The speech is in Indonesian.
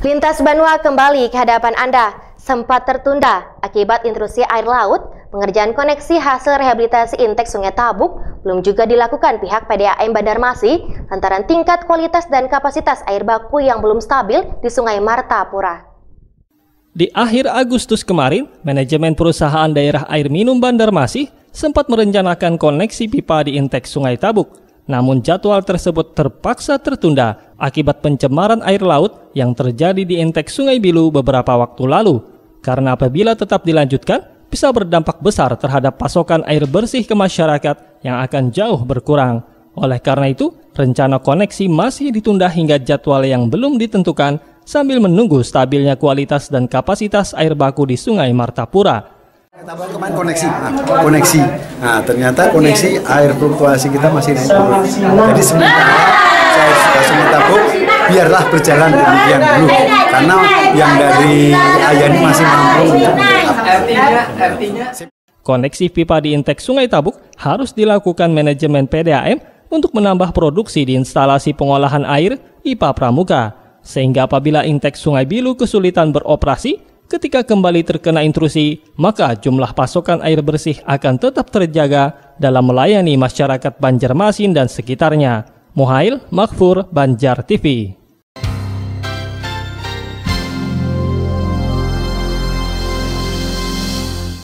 Lintas Banua kembali ke hadapan Anda, sempat tertunda akibat intrusi air laut, pengerjaan koneksi hasil rehabilitasi intek Sungai Tabuk belum juga dilakukan pihak PDAM Bandarmasi lantaran tingkat kualitas dan kapasitas air baku yang belum stabil di Sungai Martapura. Di akhir Agustus kemarin, manajemen perusahaan daerah air minum Bandarmasi sempat merencanakan koneksi pipa di intek Sungai Tabuk namun jadwal tersebut terpaksa tertunda akibat pencemaran air laut yang terjadi di entek Sungai Bilu beberapa waktu lalu. Karena apabila tetap dilanjutkan, bisa berdampak besar terhadap pasokan air bersih ke masyarakat yang akan jauh berkurang. Oleh karena itu, rencana koneksi masih ditunda hingga jadwal yang belum ditentukan sambil menunggu stabilnya kualitas dan kapasitas air baku di Sungai Martapura. Tambahan kemarin koneksi, nah, koneksi. Nah ternyata koneksi air fluktuasi kita masih naik turun. Jadi sementara saya sudah sementara biarlah berjalan demikian dulu karena yang dari Ayani masih mampu untuk artinya, artinya. Koneksi pipa di intek Sungai Tabuk harus dilakukan manajemen PDAM untuk menambah produksi di instalasi pengolahan air IPA Pramuka, sehingga apabila intek Sungai Bilu kesulitan beroperasi, Ketika kembali terkena intrusi, maka jumlah pasokan air bersih akan tetap terjaga dalam melayani masyarakat Banjarmasin dan sekitarnya. Muhail Makfur Banjar TV